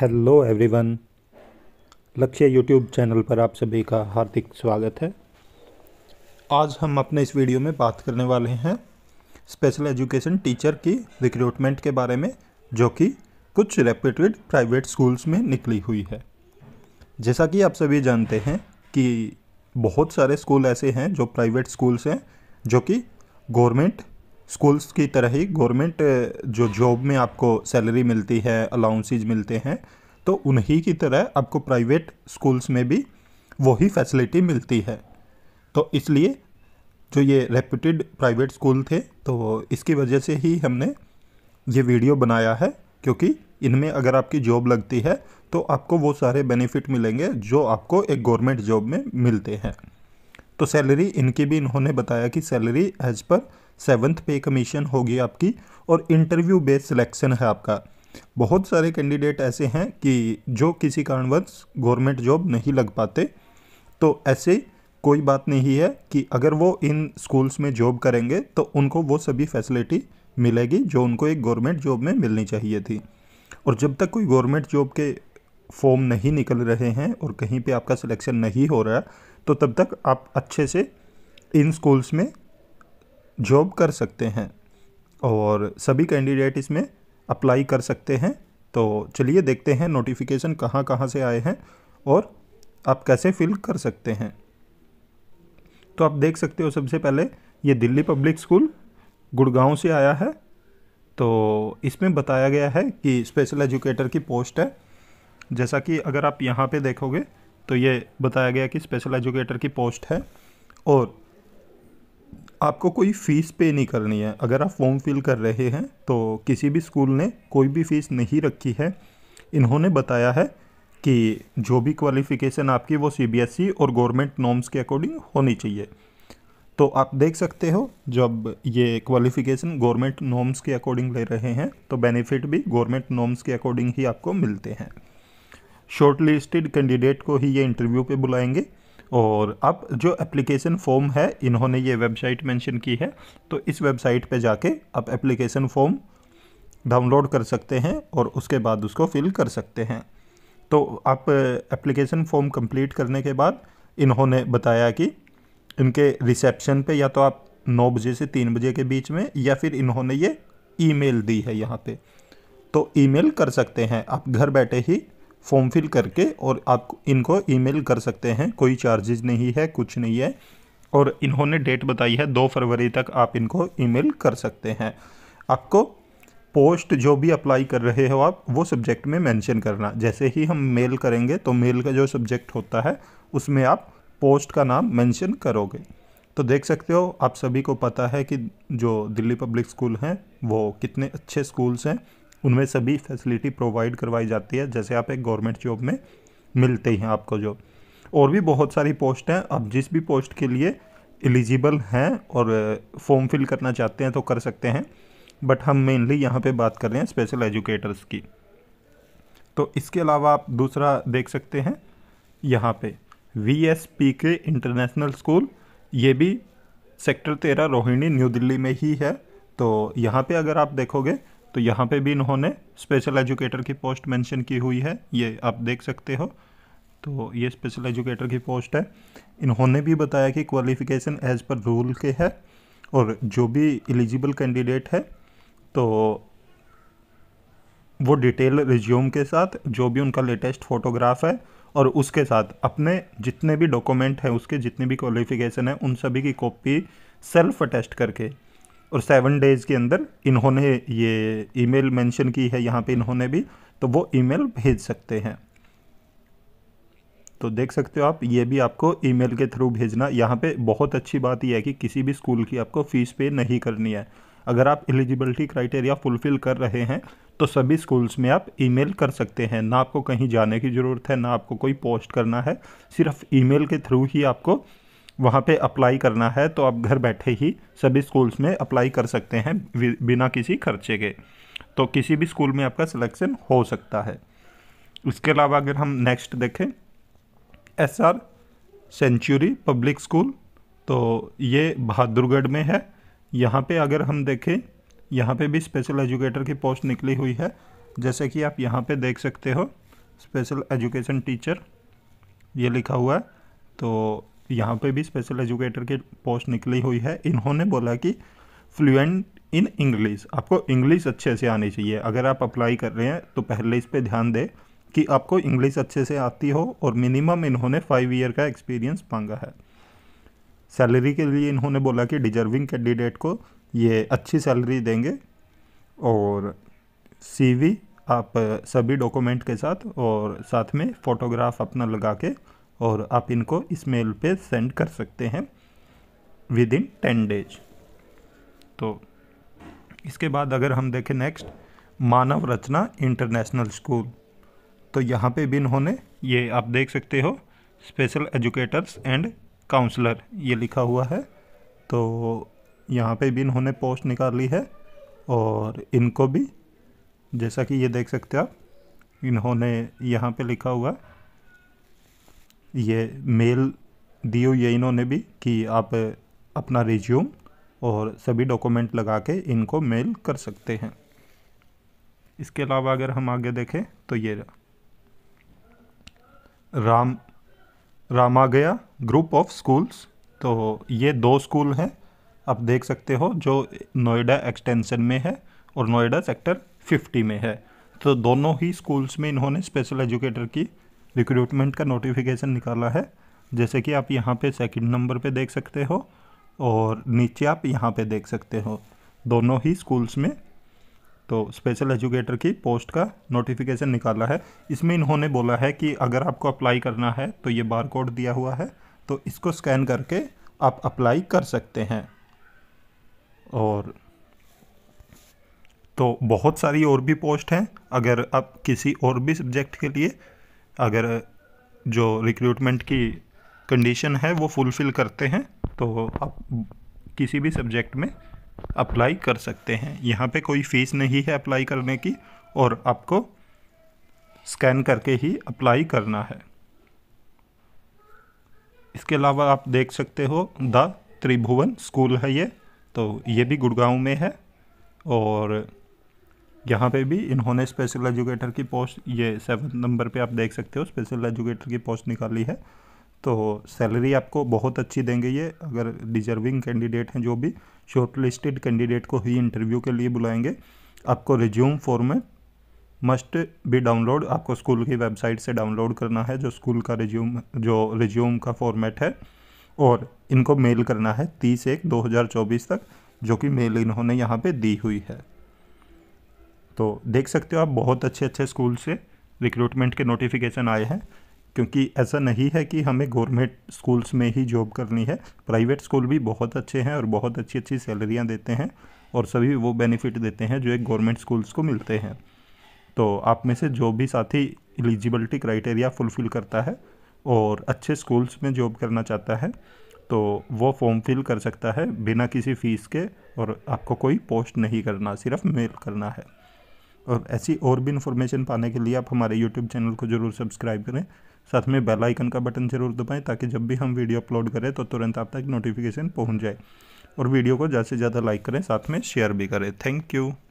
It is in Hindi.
hello everyone Lakshya YouTube channel पर आप सभी का हार्दिक स्वागत है आज हम अपने इस वीडियो में बात करने वाले हैं स्पेशल एजुकेशन टीचर की रिक्रूटमेंट के बारे में जो कि कुछ रेप्यूटेड प्राइवेट स्कूल्स में निकली हुई है जैसा कि आप सभी जानते हैं कि बहुत सारे स्कूल ऐसे हैं जो प्राइवेट स्कूल्स हैं जो कि गवर्नमेंट स्कूल्स की तरह ही गवर्नमेंट जो जॉब में आपको सैलरी मिलती है अलाउंसेज मिलते हैं तो उन्हीं की तरह आपको प्राइवेट स्कूल्स में भी वही फैसिलिटी मिलती है तो इसलिए जो ये रेप्यूटेड प्राइवेट स्कूल थे तो इसकी वजह से ही हमने ये वीडियो बनाया है क्योंकि इनमें अगर आपकी जॉब लगती है तो आपको वो सारे बेनिफिट मिलेंगे जो आपको एक गवर्नमेंट जॉब में मिलते हैं तो सैलरी इनकी भी इन्होंने बताया कि salary as per seventh pay commission होगी आपकी और इंटरव्यू बेस्ड सिलेक्शन है आपका बहुत सारे कैंडिडेट ऐसे हैं कि जो किसी कारणवश गवर्नमेंट जॉब नहीं लग पाते तो ऐसे कोई बात नहीं है कि अगर वो इन स्कूल्स में जॉब करेंगे तो उनको वो सभी फैसिलिटी मिलेगी जो उनको एक गवर्नमेंट जॉब में मिलनी चाहिए थी और जब तक कोई गवर्नमेंट जॉब के फॉर्म नहीं निकल रहे हैं और कहीं पे आपका सिलेक्शन नहीं हो रहा तो तब तक आप अच्छे से इन स्कूल्स में जॉब कर सकते हैं और सभी कैंडिडेट इसमें अप्लाई कर सकते हैं तो चलिए देखते हैं नोटिफिकेशन कहाँ कहाँ से आए हैं और आप कैसे फिल कर सकते हैं तो आप देख सकते हो सबसे पहले ये दिल्ली पब्लिक स्कूल गुड़गांव से आया है तो इसमें बताया गया है कि स्पेशल एजुकेटर की पोस्ट है जैसा कि अगर आप यहाँ पे देखोगे तो ये बताया गया कि स्पेशल एजुकेटर की पोस्ट है और आपको कोई फ़ीस पे नहीं करनी है अगर आप फॉर्म फिल कर रहे हैं तो किसी भी स्कूल ने कोई भी फ़ीस नहीं रखी है इन्होंने बताया है कि जो भी क्वालिफ़िकेशन आपकी वो सी e और गवर्नमेंट नॉर्म्स के अकॉर्डिंग होनी चाहिए तो आप देख सकते हो जब ये क्वालिफ़िकेशन गवर्नमेंट नॉर्म्स के अकॉर्डिंग ले रहे हैं तो बेनिफिट भी गवर्नमेंट नॉर्म्स के अकॉर्डिंग ही आपको मिलते हैं शॉर्टलिस्टेड कैंडिडेट को ही ये इंटरव्यू पे बुलाएंगे और अब जो एप्लीकेशन फॉर्म है इन्होंने ये वेबसाइट मेंशन की है तो इस वेबसाइट पे जाके आप एप्लीकेशन फॉर्म डाउनलोड कर सकते हैं और उसके बाद उसको फिल कर सकते हैं तो आप एप्लीकेशन फॉर्म कंप्लीट करने के बाद इन्होंने बताया कि इनके रिसेप्शन पे या तो आप नौ बजे से तीन बजे के बीच में या फिर इन्होंने ये ईमेल दी है यहाँ पे तो ईमेल कर सकते हैं आप घर बैठे ही फॉर्म फिल करके और आप इनको ईमेल कर सकते हैं कोई चार्जेज नहीं है कुछ नहीं है और इन्होंने डेट बताई है दो फरवरी तक आप इनको ईमेल कर सकते हैं आपको पोस्ट जो भी अप्लाई कर रहे हो आप वो सब्जेक्ट में मेंशन करना जैसे ही हम मेल करेंगे तो मेल का जो सब्जेक्ट होता है उसमें आप पोस्ट का नाम मेंशन करोगे तो देख सकते हो आप सभी को पता है कि जो दिल्ली पब्लिक स्कूल हैं वो कितने अच्छे स्कूल्स हैं उनमें सभी फैसिलिटी प्रोवाइड करवाई जाती है जैसे आप एक गवर्नमेंट जॉब में मिलते हैं आपको जॉब और भी बहुत सारी पोस्ट हैं आप जिस भी पोस्ट के लिए एलिजिबल हैं और फॉर्म फिल करना चाहते हैं तो कर सकते हैं बट हम मेनली यहाँ पे बात कर रहे हैं स्पेशल एजुकेटर्स की तो इसके अलावा आप दूसरा देख सकते हैं यहाँ पे वी एस पी के इंटरनेशनल स्कूल ये भी सेक्टर तेरह रोहिणी न्यू दिल्ली में ही है तो यहाँ पे अगर आप देखोगे तो यहाँ पे भी इन्होंने स्पेशल एजुकेटर की पोस्ट मेंशन की हुई है ये आप देख सकते हो तो ये स्पेशल एजुकेटर की पोस्ट है इन्होंने भी बताया कि क्वालिफिकेशन एज पर रूल के है और जो भी एलिजिबल कैंडिडेट है तो वो डिटेल रिज्यूम के साथ जो भी उनका लेटेस्ट फ़ोटोग्राफ है और उसके साथ अपने जितने भी डॉक्यूमेंट हैं उसके जितने भी क्वालिफिकेशन हैं उन सभी की कॉपी सेल्फ अटेस्ट करके और सेवन डेज़ के अंदर इन्होंने ये ईमेल मेंशन की है यहाँ पे इन्होंने भी तो वो ईमेल भेज सकते हैं तो देख सकते हो आप ये भी आपको ईमेल के थ्रू भेजना यहाँ पे बहुत अच्छी बात यह है कि किसी भी स्कूल की आपको फ़ीस पे नहीं करनी है अगर आप एलिजिबिलिटी क्राइटेरिया फुलफ़िल कर रहे हैं तो सभी स्कूल्स में आप ईमेल कर सकते हैं ना आपको कहीं जाने की ज़रूरत है ना आपको कोई पोस्ट करना है सिर्फ ईमेल के थ्रू ही आपको वहाँ पे अप्लाई करना है तो आप घर बैठे ही सभी स्कूल्स में अप्लाई कर सकते हैं बिना किसी खर्चे के तो किसी भी स्कूल में आपका सिलेक्शन हो सकता है इसके अलावा अगर हम नेक्स्ट देखें S R century public school तो ये बहादुरगढ़ में है यहाँ पे अगर हम देखें यहाँ पे भी स्पेशल एजुकेटर की पोस्ट निकली हुई है जैसे कि आप यहाँ पे देख सकते हो स्पेशल एजुकेशन टीचर ये लिखा हुआ है तो यहाँ पे भी स्पेशल एजुकेटर की पोस्ट निकली हुई है इन्होंने बोला कि फ्लुएंट इन इंग्लिश आपको इंग्लिश अच्छे से आनी चाहिए अगर आप अप्लाई कर रहे हैं तो पहले इस पर ध्यान दें कि आपको इंग्लिश अच्छे से आती हो और मिनिमम इन्होंने फाइव ईयर का एक्सपीरियंस मांगा है सैलरी के लिए इन्होंने बोला कि डिजर्विंग कैंडिडेट को ये अच्छी सैलरी देंगे और सीवी आप सभी डॉक्यूमेंट के साथ और साथ में फ़ोटोग्राफ अपना लगा के और आप इनको इस मेल पे सेंड कर सकते हैं विद इन टेन डेज तो इसके बाद अगर हम देखें next Manav Rachna international school तो यहाँ पे भी इन्होंने ये आप देख सकते हो स्पेशल एजुकेटर्स एंड काउंसलर ये लिखा हुआ है तो यहाँ पे भी इन्होंने पोस्ट निकाली है और इनको भी जैसा कि ये देख सकते हो आप इन्होंने यहाँ पे लिखा हुआ ये मेल दी हुई है इन्होंने भी कि आप अपना रिज्यूम और सभी डॉक्यूमेंट लगा के इनको मेल कर सकते हैं इसके अलावा अगर हम आगे देखें तो ये राम आ गया ग्रुप ऑफ स्कूल्स तो ये दो स्कूल हैं आप देख सकते हो जो नोएडा एक्सटेंशन में है और नोएडा सेक्टर 50 में है तो दोनों ही स्कूल्स में इन्होंने स्पेशल एजुकेटर की रिक्रूटमेंट का नोटिफिकेशन निकाला है जैसे कि आप यहाँ पे सेकंड नंबर पे देख सकते हो और नीचे आप यहाँ पे देख सकते हो दोनों ही स्कूल्स में तो स्पेशल एजुकेटर की पोस्ट का नोटिफिकेशन निकाला है इसमें इन्होंने बोला है कि अगर आपको अप्लाई करना है तो ये बार कोड दिया हुआ है तो इसको स्कैन करके आप अप्लाई कर सकते हैं और तो बहुत सारी और भी पोस्ट हैं अगर आप किसी और भी सब्जेक्ट के लिए अगर जो रिक्रूटमेंट की कंडीशन है वो फुलफ़िल करते हैं तो आप किसी भी सब्जेक्ट में अप्लाई कर सकते हैं यहाँ पे कोई फ़ीस नहीं है अप्लाई करने की और आपको स्कैन करके ही अप्लाई करना है इसके अलावा आप देख सकते हो द त्रिभुवन स्कूल है ये तो ये भी गुड़गांव में है और यहाँ पे भी इन्होंने स्पेशल एजुकेटर की पोस्ट ये सेवन नंबर पे आप देख सकते हो स्पेशल एजुकेटर की पोस्ट निकाली है तो सैलरी आपको बहुत अच्छी देंगे ये अगर डिजर्विंग कैंडिडेट हैं जो भी शॉर्ट लिस्टेड कैंडिडेट को ही इंटरव्यू के लिए बुलाएंगे आपको रिज्यूम फॉर्मेट मस्ट भी डाउनलोड आपको स्कूल की वेबसाइट से डाउनलोड करना है जो स्कूल का रिज्यूम जो रिज्यूम का फॉर्मेट है और इनको मेल करना है तीस एक दो हज़ार चौबीस तक जो कि मेल इन्होंने यहाँ पे दी हुई है तो देख सकते हो आप बहुत अच्छे अच्छे स्कूल से रिक्रूटमेंट के नोटिफिकेशन आए हैं क्योंकि ऐसा नहीं है कि हमें गवर्नमेंट स्कूल्स में ही जॉब करनी है प्राइवेट स्कूल भी बहुत अच्छे हैं और बहुत अच्छी अच्छी सैलरियाँ देते हैं और सभी वो बेनिफिट देते हैं जो एक गवर्नमेंट स्कूल्स को मिलते हैं तो आप में से जो भी साथी एलिजिबिलिटी क्राइटेरिया फुलफ़िल करता है और अच्छे स्कूल्स में जॉब करना चाहता है तो वो फॉर्म फिल कर सकता है बिना किसी फ़ीस के और आपको कोई पोस्ट नहीं करना सिर्फ मेल करना है और ऐसी और भी इन्फॉर्मेशन पाने के लिए आप हमारे यूट्यूब चैनल को ज़रूर सब्सक्राइब करें साथ में बेल आइकन का बटन ज़रूर दबाएं ताकि जब भी हम वीडियो अपलोड करें तो तुरंत आप तक नोटिफिकेशन पहुंच जाए और वीडियो को ज़्यादा से ज़्यादा लाइक करें साथ में शेयर भी करें थैंक यू